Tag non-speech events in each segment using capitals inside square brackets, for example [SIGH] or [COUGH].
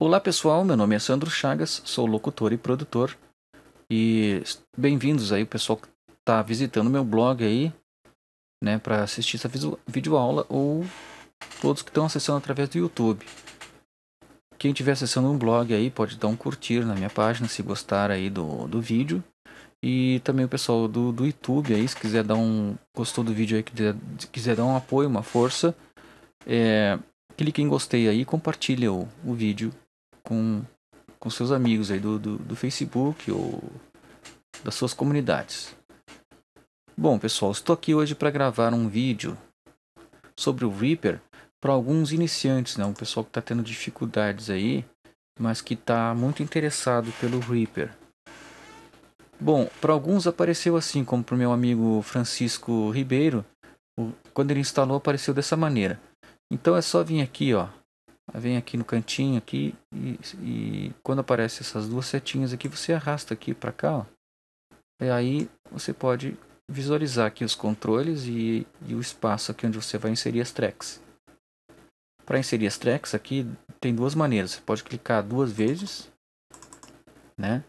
Olá pessoal, meu nome é Sandro Chagas, sou locutor e produtor e bem-vindos aí o pessoal que está visitando meu blog aí, né, para assistir essa videoaula ou todos que estão acessando através do YouTube. Quem estiver acessando um blog aí pode dar um curtir na minha página se gostar aí do, do vídeo e também o pessoal do, do YouTube aí se quiser dar um gostou do vídeo aí quiser, quiser dar um apoio, uma força, é, clique em gostei aí, compartilha o, o vídeo com, com seus amigos aí do, do, do Facebook ou das suas comunidades. Bom, pessoal, estou aqui hoje para gravar um vídeo sobre o Reaper para alguns iniciantes, né? um pessoal que está tendo dificuldades aí, mas que está muito interessado pelo Reaper. Bom, para alguns apareceu assim, como para o meu amigo Francisco Ribeiro, quando ele instalou apareceu dessa maneira. Então é só vir aqui, ó, vem aqui no cantinho aqui e, e quando aparece essas duas setinhas aqui, você arrasta aqui para cá, ó. E aí você pode visualizar aqui os controles e, e o espaço aqui onde você vai inserir as tracks. Para inserir as tracks aqui tem duas maneiras. Você pode clicar duas vezes, né?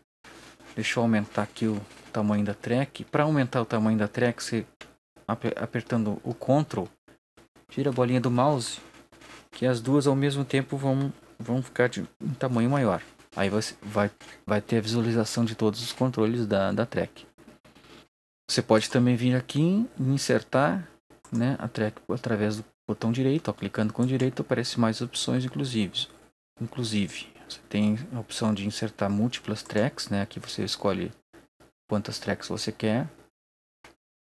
Deixa eu aumentar aqui o tamanho da track. Para aumentar o tamanho da track, você apertando o Ctrl, tira a bolinha do mouse que as duas ao mesmo tempo vão, vão ficar de um tamanho maior. Aí você vai, vai ter a visualização de todos os controles da, da track. Você pode também vir aqui e insertar né, a track através do botão direito. Ó, clicando com o direito aparece mais opções inclusive. Inclusive, você tem a opção de insertar múltiplas tracks. Né, aqui você escolhe quantas tracks você quer.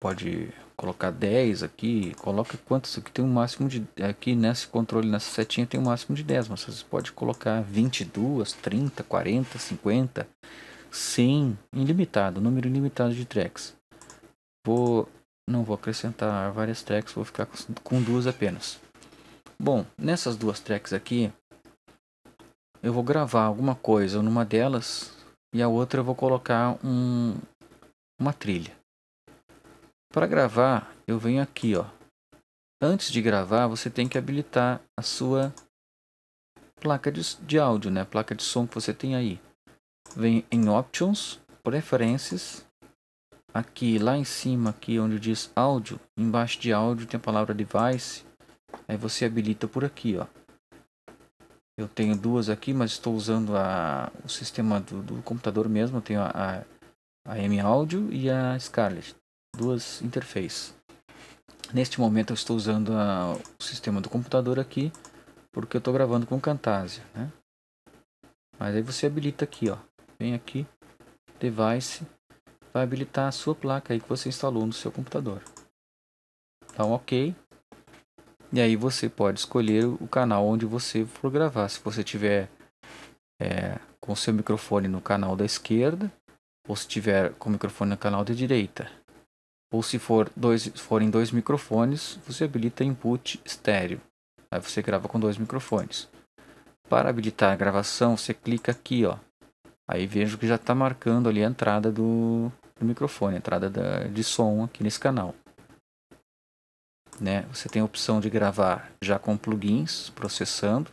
Pode colocar 10 aqui, coloca quantos aqui tem um máximo de aqui nesse controle nessa setinha tem um máximo de 10, mas você pode colocar 22, 30, 40, 50, 100, ilimitado, número ilimitado de tracks. Vou não vou acrescentar várias tracks, vou ficar com duas apenas. Bom, nessas duas tracks aqui eu vou gravar alguma coisa numa delas e a outra eu vou colocar um uma trilha. Para gravar, eu venho aqui, ó. Antes de gravar, você tem que habilitar a sua placa de, de áudio, né? A placa de som que você tem aí. Vem em Options, Preferências, aqui lá em cima aqui onde diz áudio embaixo de áudio tem a palavra device aí você habilita por aqui ó eu tenho duas aqui mas estou usando a o sistema do, do computador mesmo eu tenho a, a, a M Audio e a Scarlett duas interfaces. Neste momento eu estou usando a, o sistema do computador aqui, porque eu estou gravando com Camtasia, né? Mas aí você habilita aqui, ó. Vem aqui, device, vai habilitar a sua placa aí que você instalou no seu computador. Dá tá um OK. E aí você pode escolher o canal onde você for gravar. Se você tiver é, com seu microfone no canal da esquerda, ou se tiver com o microfone no canal da direita ou se for dois, forem dois microfones, você habilita input estéreo. Aí você grava com dois microfones. Para habilitar a gravação, você clica aqui, ó. Aí vejo que já está marcando ali a entrada do, do microfone, a entrada da, de som aqui nesse canal. Né? Você tem a opção de gravar já com plugins processando.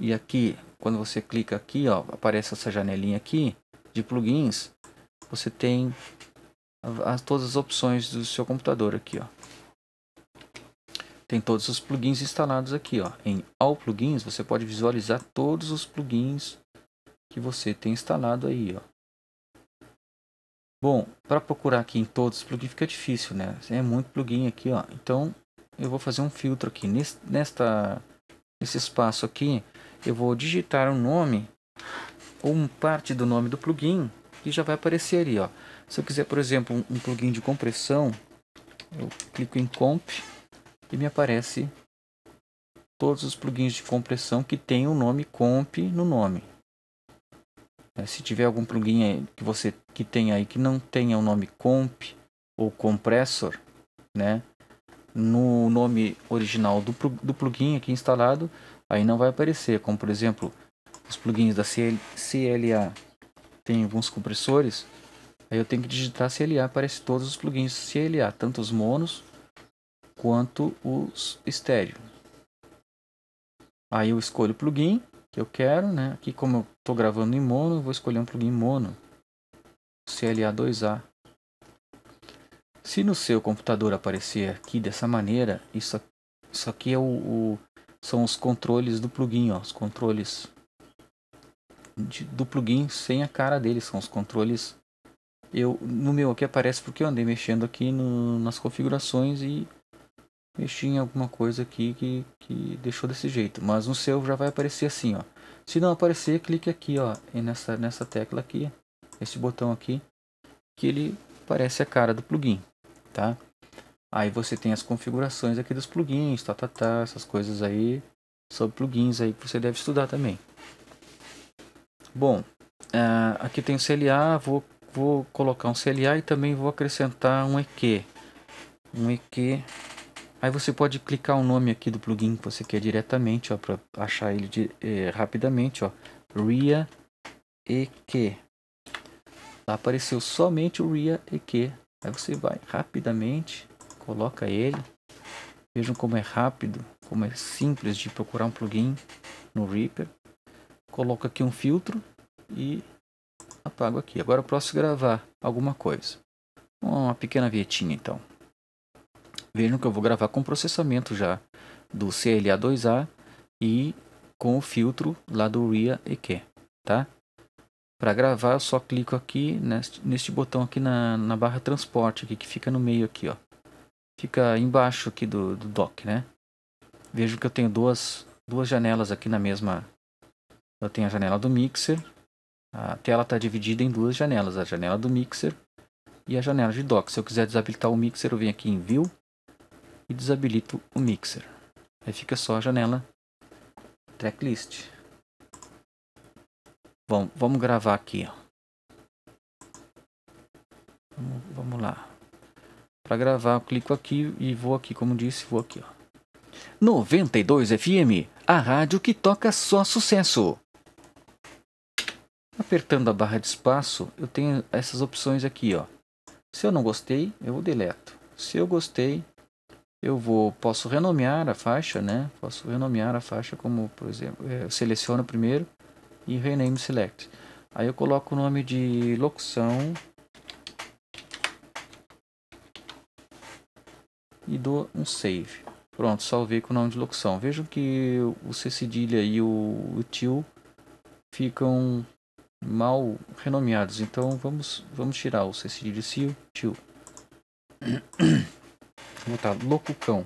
E aqui, quando você clica aqui, ó, aparece essa janelinha aqui de plugins. Você tem a, a todas as opções do seu computador aqui, ó. Tem todos os plugins instalados aqui, ó. Em All Plugins você pode visualizar todos os plugins que você tem instalado aí, ó. Bom, para procurar aqui em todos os plugins fica difícil, né? É muito plugin aqui, ó. Então eu vou fazer um filtro aqui nesse, nesta nesse espaço aqui. Eu vou digitar o um nome ou uma parte do nome do plugin que já vai aparecer ali, ó. Se eu quiser, por exemplo, um plugin de compressão, eu clico em Comp e me aparece todos os plugins de compressão que tem o nome Comp no nome. É, se tiver algum plugin que você que tem aí que não tenha o nome Comp ou Compressor, né? No nome original do, do plugin aqui instalado, aí não vai aparecer. Como por exemplo, os plugins da CL, CLA tem alguns compressores Aí eu tenho que digitar se ele aparece todos os plugins, CLA, tanto os monos quanto os estéreo. Aí eu escolho o plugin que eu quero, né? Aqui como eu estou gravando em mono, vou escolher um plugin mono, CLA2A. Se no seu computador aparecer aqui dessa maneira, isso, isso aqui é o, o são os controles do plugin, ó, os controles de, do plugin sem a cara dele, são os controles eu no meu aqui aparece porque eu andei mexendo aqui no, nas configurações e mexi em alguma coisa aqui que, que deixou desse jeito. Mas no seu já vai aparecer assim, ó. Se não aparecer, clique aqui, ó, nessa, nessa tecla aqui, esse botão aqui, que ele parece a cara do plugin, tá? Aí você tem as configurações aqui dos plugins, tá, tá, tá, essas coisas aí, sobre plugins aí que você deve estudar também. Bom, ah, aqui tem o CLA, vou vou colocar um CLA e também vou acrescentar um EQ. Um EQ. Aí você pode clicar o nome aqui do plugin que você quer diretamente, ó, para achar ele de, eh, rapidamente, ó. RIA EQ. Apareceu somente o RIA EQ. Aí você vai rapidamente, coloca ele. Vejam como é rápido, como é simples de procurar um plugin no Reaper. Coloca aqui um filtro e apago aqui. Agora eu posso gravar alguma coisa. Uma pequena vietinha então. Vejam que eu vou gravar com processamento já do CLA2A e com o filtro lá do RIA EQ, tá? Para gravar eu só clico aqui neste, neste botão aqui na, na barra transporte aqui, que fica no meio aqui, ó. Fica embaixo aqui do, do dock, né? Vejo que eu tenho duas, duas janelas aqui na mesma... Eu tenho a janela do mixer a tela está dividida em duas janelas, a janela do mixer e a janela de dock. Se eu quiser desabilitar o mixer, eu venho aqui em View e desabilito o mixer. Aí fica só a janela Tracklist. Bom, vamos gravar aqui. Ó. Vamos lá. Para gravar, eu clico aqui e vou aqui, como disse, vou aqui. Ó. 92 FM, a rádio que toca só sucesso apertando a barra de espaço, eu tenho essas opções aqui, ó. Se eu não gostei, eu deleto. Se eu gostei, eu vou posso renomear a faixa, né? Posso renomear a faixa como, por exemplo, é, eu seleciono primeiro e rename select. Aí eu coloco o nome de locução e dou um save. Pronto, salvei com o nome de locução. Vejo que o C cedilha e o, o ficam mal renomeados. Então vamos, vamos tirar o Cecilio, de tio. Vou [COUGHS] botar locucão.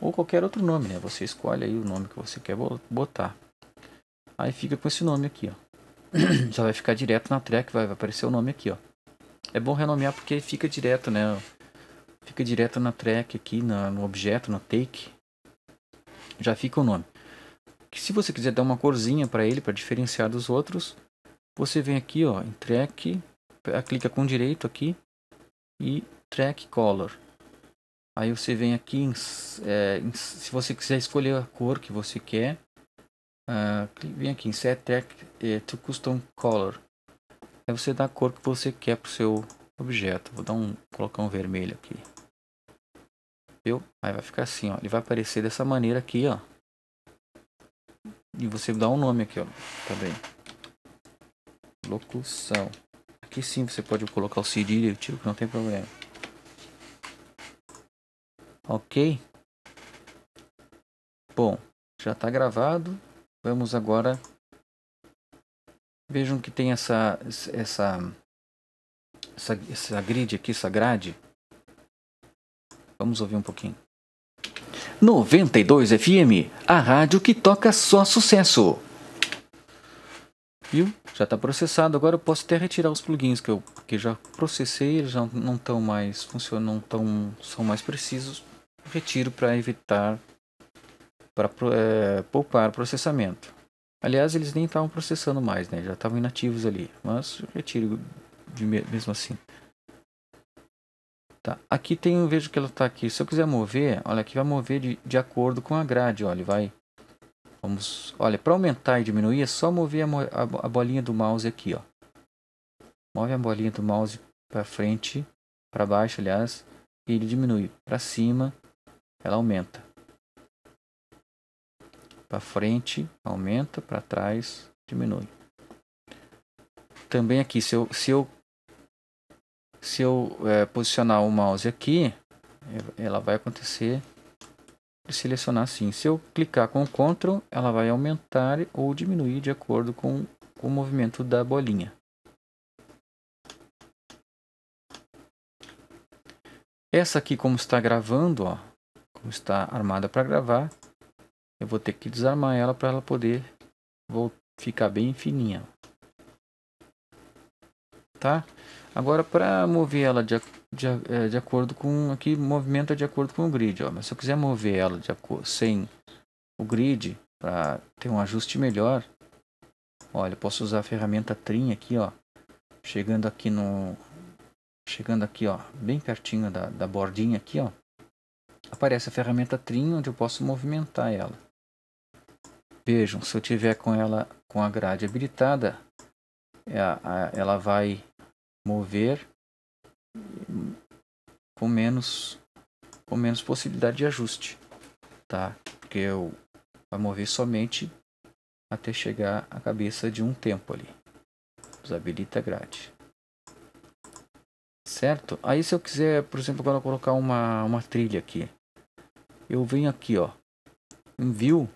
Ou qualquer outro nome, né? Você escolhe aí o nome que você quer botar. Aí fica com esse nome aqui, ó. [COUGHS] Já vai ficar direto na track, vai, vai aparecer o nome aqui, ó. É bom renomear porque fica direto, né? Fica direto na track aqui, na, no objeto, na take. Já fica o nome que se você quiser dar uma corzinha para ele, para diferenciar dos outros, você vem aqui ó, em track, ah, clica com direito aqui e track color. Aí você vem aqui, em, é, em, se você quiser escolher a cor que você quer, uh, vem aqui em set track é, to custom color. Aí você dá a cor que você quer para o seu objeto. Vou dar um, colocar um vermelho aqui. Viu? Aí vai ficar assim, ó. Ele vai aparecer dessa maneira aqui, ó. E você dá um nome aqui, ó. Tá bem Locução. Aqui sim você pode colocar o cedilha e o tiro, que não tem problema. Ok. Bom, já está gravado. Vamos agora. Vejam que tem essa, essa, essa, essa grid aqui, essa grade. Vamos ouvir um pouquinho. 92 FM, a rádio que toca só sucesso. Viu? Já está processado. Agora eu posso até retirar os plugins que eu que já processei, eles já não estão mais funcionam, não tão, são mais precisos. Retiro para evitar para é, poupar processamento. Aliás, eles nem estavam processando mais, né? Já estavam inativos ali, mas eu retiro de, mesmo assim. Tá? Aqui tem, eu vejo que ela está aqui. Se eu quiser mover, olha, aqui vai mover de, de acordo com a grade. Olha, vai. Vamos, olha, para aumentar e diminuir é só mover a, a, a bolinha do mouse aqui, ó. Move a bolinha do mouse para frente, para baixo, aliás, e ele diminui. Para cima, ela aumenta. Para frente, aumenta, para trás, diminui. Também aqui, se eu, se eu se eu é, posicionar o mouse aqui, é, ela vai acontecer de selecionar assim. Se eu clicar com o CTRL, ela vai aumentar ou diminuir de acordo com o movimento da bolinha. Essa aqui, como está gravando, ó, como está armada para gravar, eu vou ter que desarmar ela para ela poder vou ficar bem fininha. Tá? Agora, para mover ela de, de, é, de acordo com... Aqui, movimenta de acordo com o grid. Ó. Mas se eu quiser mover ela de acordo, sem o grid, para ter um ajuste melhor, olha, eu posso usar a ferramenta trim aqui, ó. Chegando aqui no... Chegando aqui, ó, bem pertinho da, da bordinha aqui, ó. Aparece a ferramenta trim, onde eu posso movimentar ela. Vejam, se eu tiver com ela com a grade habilitada, é ela vai mover com menos com menos possibilidade de ajuste, tá? Porque eu vai mover somente até chegar à cabeça de um tempo ali. Desabilita grade. Certo? Aí se eu quiser, por exemplo, agora colocar uma, uma trilha aqui. Eu venho aqui, ó. Em View.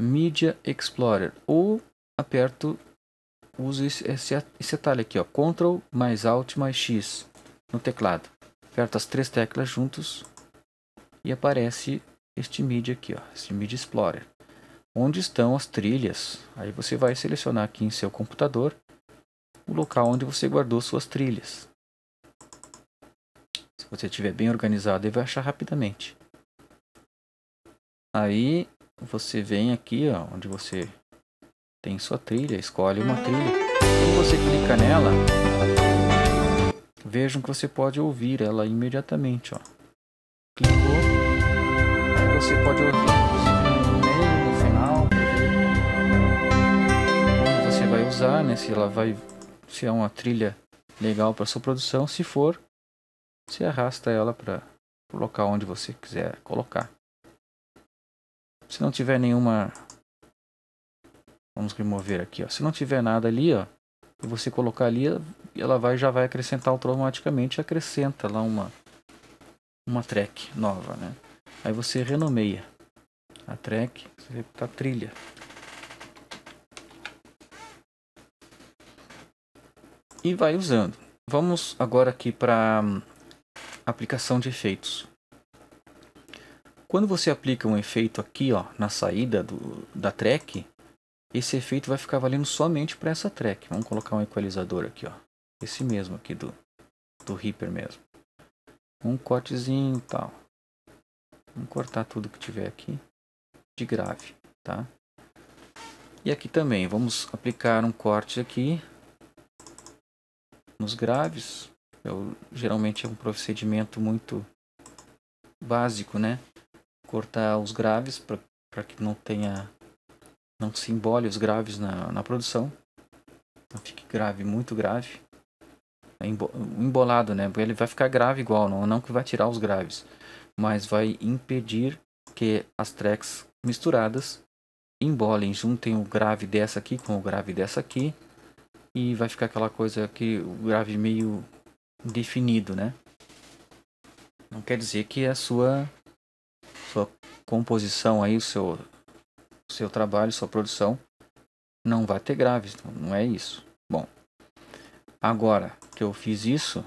Media Explorer. Ou aperto uso esse, esse, esse atalho aqui, ó, Ctrl mais Alt mais X no teclado. Aperto as três teclas juntos e aparece este MIDI aqui, ó, este MIDI Explorer. Onde estão as trilhas? Aí você vai selecionar aqui em seu computador o local onde você guardou suas trilhas. Se você estiver bem organizado, ele vai achar rapidamente. Aí você vem aqui, ó, onde você tem sua trilha, escolhe uma trilha. Quando você clica nela, vejam que você pode ouvir ela imediatamente. Ó. Clicou, aí você pode ouvir inclusive no meio, no final. Como você vai usar, né? se ela vai se é uma trilha legal para sua produção. Se for, você arrasta ela para o local onde você quiser colocar. Se não tiver nenhuma Vamos remover aqui, ó. Se não tiver nada ali, ó, você colocar ali, ela vai já vai acrescentar automaticamente, acrescenta lá uma uma track nova, né? Aí você renomeia a track, você tá trilha. E vai usando. Vamos agora aqui para hum, aplicação de efeitos. Quando você aplica um efeito aqui ó, na saída do, da track, esse efeito vai ficar valendo somente para essa track. Vamos colocar um equalizador aqui, ó. Esse mesmo aqui do, do Reaper mesmo. Um cortezinho tal. Vamos cortar tudo que tiver aqui de grave, tá? E aqui também, vamos aplicar um corte aqui nos graves. Eu, geralmente é um procedimento muito básico, né? Cortar os graves para que não tenha não se embole os graves na, na produção. Não fique grave, muito grave. É embolado, né? Porque ele vai ficar grave igual, não, não que vai tirar os graves, mas vai impedir que as tracks misturadas embolem, juntem o grave dessa aqui com o grave dessa aqui e vai ficar aquela coisa que o grave meio definido, né? Não quer dizer que a é sua sua composição aí, o seu seu trabalho, sua produção, não vai ter graves, não é isso. Bom, agora que eu fiz isso,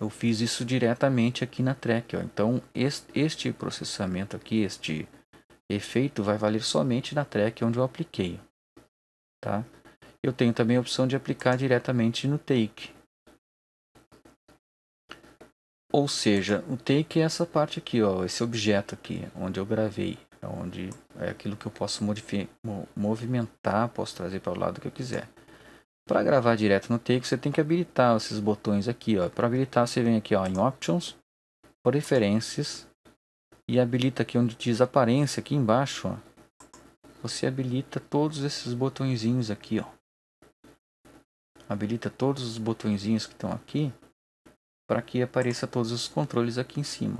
eu fiz isso diretamente aqui na track. Ó. Então, este processamento aqui, este efeito, vai valer somente na track onde eu apliquei. Tá? Eu tenho também a opção de aplicar diretamente no take. Ou seja, o take é essa parte aqui, ó, esse objeto aqui, onde eu gravei onde é aquilo que eu posso movimentar, posso trazer para o lado que eu quiser. Para gravar direto no Take, você tem que habilitar esses botões aqui. Para habilitar, você vem aqui ó, em Options, Preferências, e habilita aqui onde diz Aparência, aqui embaixo. Ó. Você habilita todos esses botõezinhos aqui. Ó. Habilita todos os botõezinhos que estão aqui, para que apareça todos os controles aqui em cima.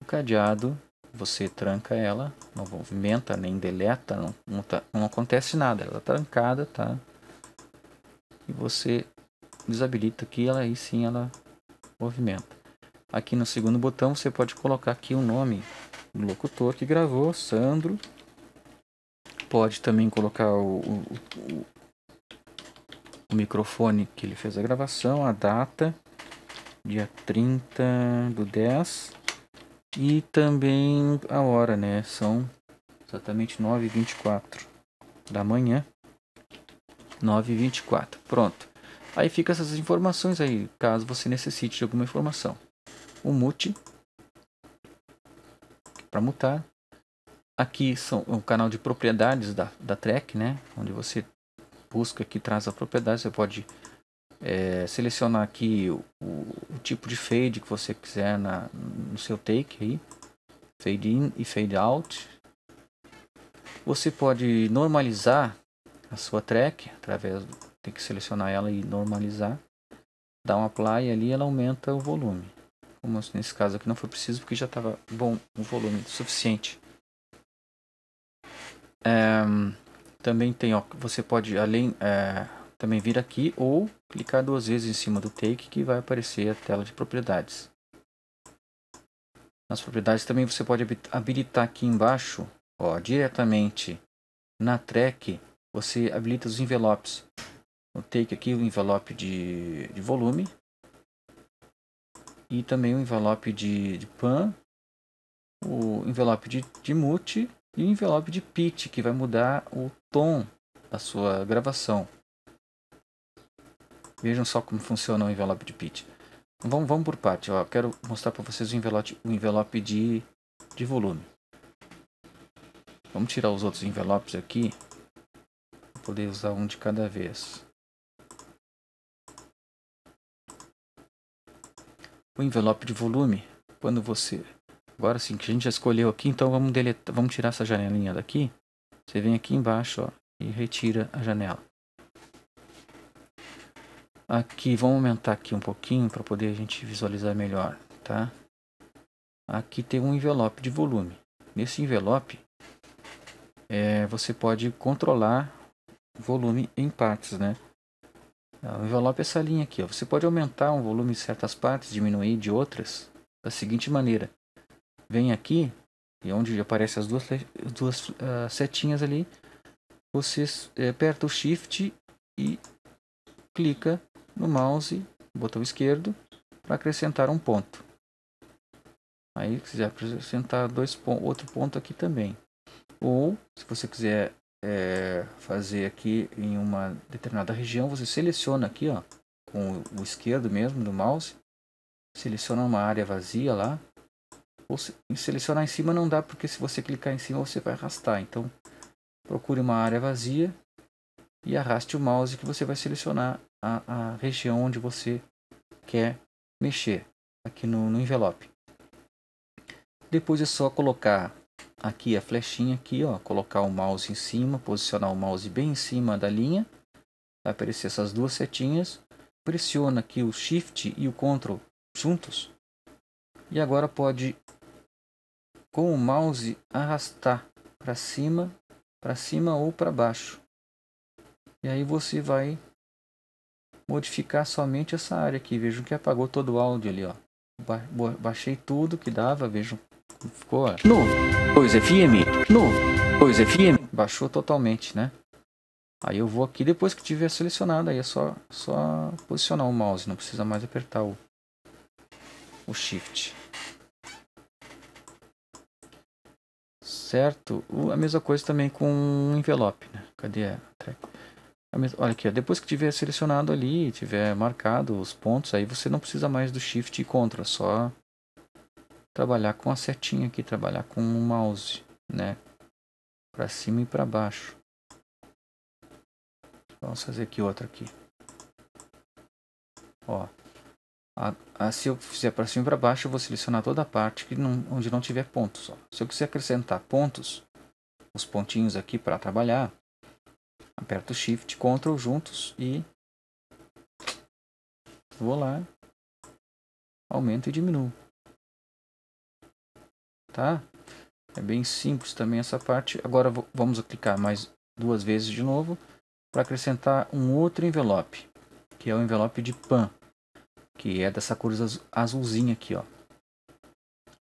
O cadeado, você tranca ela, não movimenta nem deleta, não, não, tá, não acontece nada, ela está trancada, tá? E você desabilita aqui, ela aí sim ela movimenta. Aqui no segundo botão você pode colocar aqui o nome do locutor que gravou, Sandro. Pode também colocar o, o, o, o microfone que ele fez a gravação, a data, dia 30 do 10 e também a hora, né? São exatamente 9h24 da manhã. 9h24. Pronto. Aí fica essas informações aí, caso você necessite de alguma informação. O mute para mutar. Aqui são é um canal de propriedades da, da track, né? Onde você busca que traz a propriedade. Você pode é, selecionar aqui o, o, tipo de fade que você quiser na, no seu take aí, fade in e fade out. Você pode normalizar a sua track através do, tem que selecionar ela e normalizar. Dá um apply ali, ela aumenta o volume. Como nesse caso aqui não foi preciso porque já estava bom o volume suficiente. É, também tem, ó, você pode além é, também vir aqui ou clicar duas vezes em cima do Take que vai aparecer a tela de propriedades. Nas propriedades também você pode habilitar aqui embaixo, ó, diretamente na track, você habilita os envelopes. No Take aqui o envelope de, de volume e também o envelope de, de pan, o envelope de, de mute e o envelope de pitch que vai mudar o tom da sua gravação. Vejam só como funciona o envelope de pitch. Vamos, vamos por parte. Ó. Quero mostrar para vocês o envelope, o envelope de, de volume. Vamos tirar os outros envelopes aqui. Para poder usar um de cada vez. O envelope de volume, quando você... Agora sim, que a gente já escolheu aqui, então vamos, deletar, vamos tirar essa janelinha daqui. Você vem aqui embaixo ó, e retira a janela. Aqui, vamos aumentar aqui um pouquinho para poder a gente visualizar melhor, tá? Aqui tem um envelope de volume. Nesse envelope, é, você pode controlar volume em partes, né? É, o envelope é essa linha aqui, ó. Você pode aumentar um volume em certas partes, diminuir de outras, da seguinte maneira. Vem aqui, e é onde aparecem as duas, duas uh, setinhas ali, você é, aperta o Shift e clica no mouse, botão esquerdo, para acrescentar um ponto. Aí, se quiser acrescentar dois outro ponto aqui também. Ou, se você quiser é, fazer aqui em uma determinada região, você seleciona aqui, ó, com o esquerdo mesmo do mouse, seleciona uma área vazia lá. Ou se, selecionar em cima não dá, porque se você clicar em cima você vai arrastar. Então, procure uma área vazia e arraste o mouse que você vai selecionar a, a região onde você quer mexer aqui no, no envelope. Depois é só colocar aqui a flechinha aqui, ó, colocar o mouse em cima, posicionar o mouse bem em cima da linha. Vai aparecer essas duas setinhas. Pressiona aqui o Shift e o Ctrl juntos. E agora pode com o mouse arrastar para cima, para cima ou para baixo. E aí você vai modificar somente essa área aqui. Vejam que apagou todo o áudio ali, ó. Ba baixei tudo que dava, vejam. Ficou, ó. No 2 FM, no 2 FM. Baixou totalmente, né? Aí eu vou aqui, depois que tiver selecionado, aí é só, só posicionar o mouse, não precisa mais apertar o, o Shift. Certo? A mesma coisa também com o envelope, né? Cadê a track? Olha aqui, ó, depois que tiver selecionado ali, tiver marcado os pontos, aí você não precisa mais do Shift e Ctrl, só trabalhar com a setinha aqui, trabalhar com o mouse, né? Para cima e para baixo. Vamos fazer aqui outra aqui. Ó, a, a, se eu fizer para cima e para baixo, eu vou selecionar toda a parte que não, onde não tiver pontos. Ó. Se eu quiser acrescentar pontos, os pontinhos aqui para trabalhar, Aperto Shift, Ctrl juntos e vou lá, aumento e diminuo. Tá? É bem simples também essa parte. Agora vamos clicar mais duas vezes de novo para acrescentar um outro envelope, que é o envelope de PAN, que é dessa cor azulzinha aqui. Ó.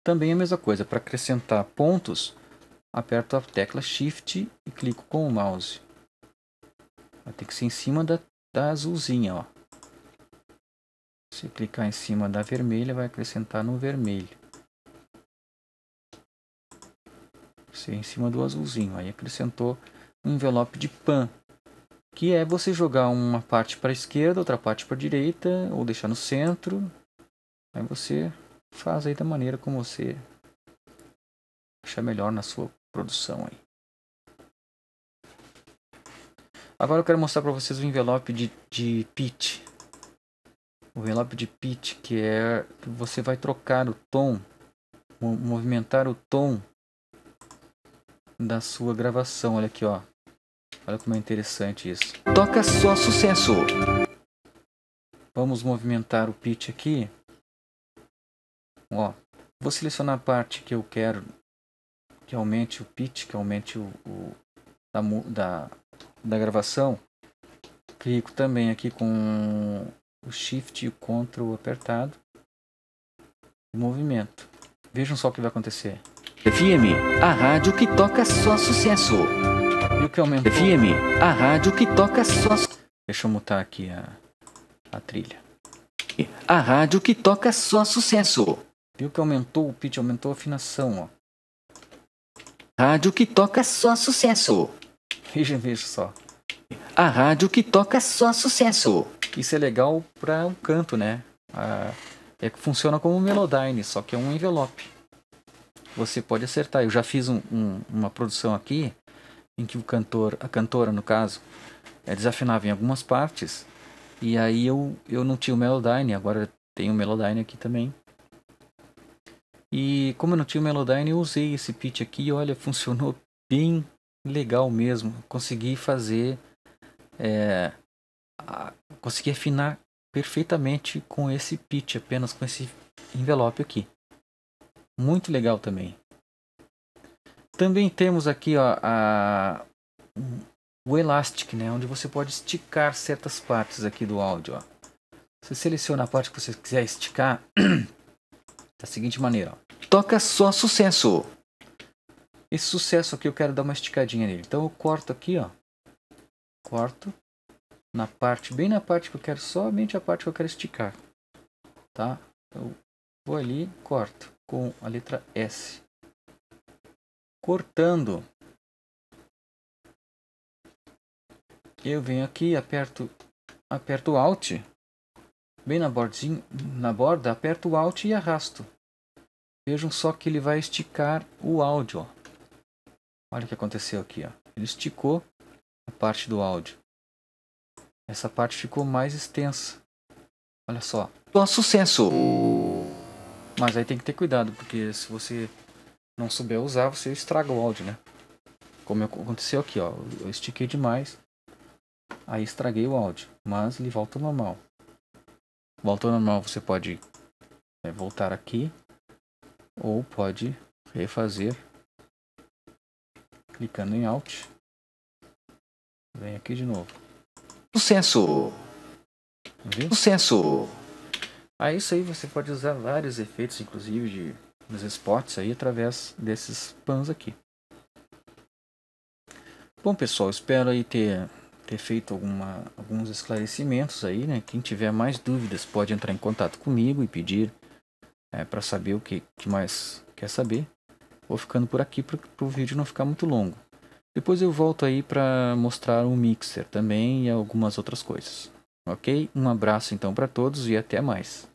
Também a mesma coisa, para acrescentar pontos, aperto a tecla Shift e clico com o mouse. Vai ter que ser em cima da, da azulzinha, ó. Se clicar em cima da vermelha, vai acrescentar no vermelho. Ser em cima do azulzinho. Aí acrescentou um envelope de PAN, que é você jogar uma parte para a esquerda, outra parte para a direita, ou deixar no centro. Aí você faz aí da maneira como você achar melhor na sua produção aí. Agora eu quero mostrar para vocês o envelope de, de pitch. O envelope de pitch, que é que você vai trocar o tom, movimentar o tom da sua gravação. Olha aqui, ó. Olha como é interessante isso. Toca só sucesso. Vamos movimentar o pitch aqui. Ó, vou selecionar a parte que eu quero que aumente o pitch, que aumente o, o da, da da gravação, clico também aqui com o Shift e o Ctrl apertado, movimento. Vejam só o que vai acontecer. FM, a rádio que toca só sucesso. E o que aumentou? FM, a rádio que toca só Deixa eu mutar aqui a, a trilha. A rádio que toca só sucesso. Viu que aumentou o pitch, aumentou a afinação, ó. Rádio que toca só sucesso. Veja, veja só. A rádio que toca só sucesso. Isso é legal para um canto, né? Ah, é, funciona como um Melodyne, só que é um envelope. Você pode acertar. Eu já fiz um, um, uma produção aqui em que o cantor, a cantora no caso, é, desafinava em algumas partes. E aí eu, eu não tinha o Melodyne, agora tem o Melodyne aqui também. E como eu não tinha o Melodyne, eu usei esse pitch aqui e olha, funcionou bem legal mesmo. Consegui fazer. É, a, consegui afinar perfeitamente com esse pitch, apenas com esse envelope aqui. Muito legal também. Também temos aqui ó, a, o elastic, né, onde você pode esticar certas partes aqui do áudio. Ó. Você seleciona a parte que você quiser esticar [CLEARS THROAT] da seguinte maneira. Ó. Toca só sucesso! Esse sucesso aqui eu quero dar uma esticadinha nele. Então eu corto aqui, ó. Corto na parte, bem na parte que eu quero, somente a parte que eu quero esticar. Tá? Eu então, vou ali, corto com a letra S. Cortando. Eu venho aqui, aperto, aperto Alt. Bem na, bordinha, na borda, aperto Alt e arrasto. Vejam só que ele vai esticar o áudio. Ó. Olha o que aconteceu aqui, ó. Ele esticou a parte do áudio. Essa parte ficou mais extensa. Olha só. Plan sucesso! Mas aí tem que ter cuidado, porque se você não souber usar, você estraga o áudio, né? Como aconteceu aqui, ó. Eu estiquei demais. Aí estraguei o áudio. Mas ele volta ao normal. Voltou ao normal, você pode é, voltar aqui. Ou pode refazer Clicando em Alt. Vem aqui de novo. Sucesso! Viu? Sucesso! Aí ah, isso aí você pode usar vários efeitos, inclusive de nos spots aí através desses pans aqui. Bom pessoal, espero aí ter, ter feito alguma, alguns esclarecimentos aí, né? Quem tiver mais dúvidas pode entrar em contato comigo e pedir é, para saber o que, que mais quer saber. Vou ficando por aqui para o vídeo não ficar muito longo. Depois eu volto aí para mostrar o mixer também e algumas outras coisas. Ok? Um abraço então para todos e até mais.